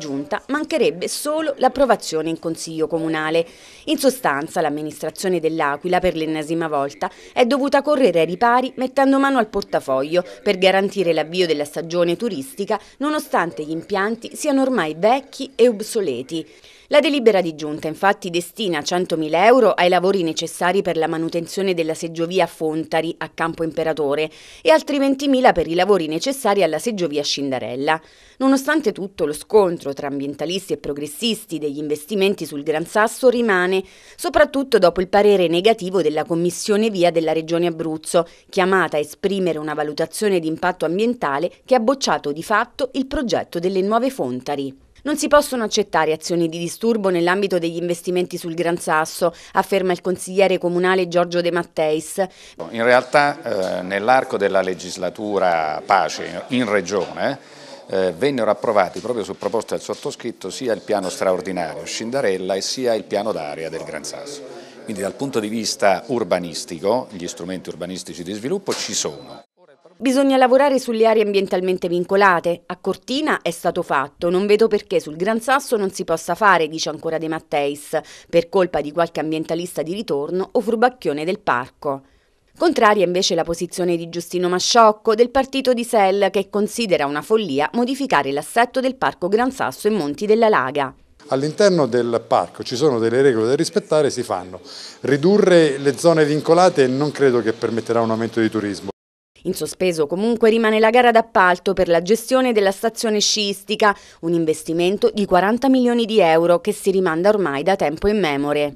de um giunta mancherebbe solo l'approvazione in Consiglio Comunale. In sostanza l'amministrazione dell'Aquila per l'ennesima volta è dovuta correre ai ripari mettendo mano al portafoglio per garantire l'avvio della stagione turistica nonostante gli impianti siano ormai vecchi e obsoleti. La delibera di giunta infatti destina 100.000 euro ai lavori necessari per la manutenzione della seggiovia Fontari a Campo Imperatore e altri 20.000 per i lavori necessari alla seggiovia Scindarella. Nonostante tutto lo scontro tra ambientalisti e progressisti degli investimenti sul Gran Sasso rimane, soprattutto dopo il parere negativo della Commissione Via della Regione Abruzzo, chiamata a esprimere una valutazione di impatto ambientale che ha bocciato di fatto il progetto delle nuove Fontari. Non si possono accettare azioni di disturbo nell'ambito degli investimenti sul Gran Sasso, afferma il consigliere comunale Giorgio De Matteis. In realtà eh, nell'arco della legislatura pace in regione eh, vennero approvati proprio su proposta del sottoscritto sia il piano straordinario Scindarella e sia il piano d'area del Gran Sasso. Quindi dal punto di vista urbanistico, gli strumenti urbanistici di sviluppo ci sono. Bisogna lavorare sulle aree ambientalmente vincolate. A Cortina è stato fatto, non vedo perché sul Gran Sasso non si possa fare, dice ancora De Matteis, per colpa di qualche ambientalista di ritorno o furbacchione del parco. Contraria invece la posizione di Giustino Masciocco del partito di Sell che considera una follia modificare l'assetto del Parco Gran Sasso e Monti della Laga. All'interno del parco ci sono delle regole da rispettare, si fanno. Ridurre le zone vincolate non credo che permetterà un aumento di turismo. In sospeso comunque rimane la gara d'appalto per la gestione della stazione sciistica, un investimento di 40 milioni di euro che si rimanda ormai da tempo in memore.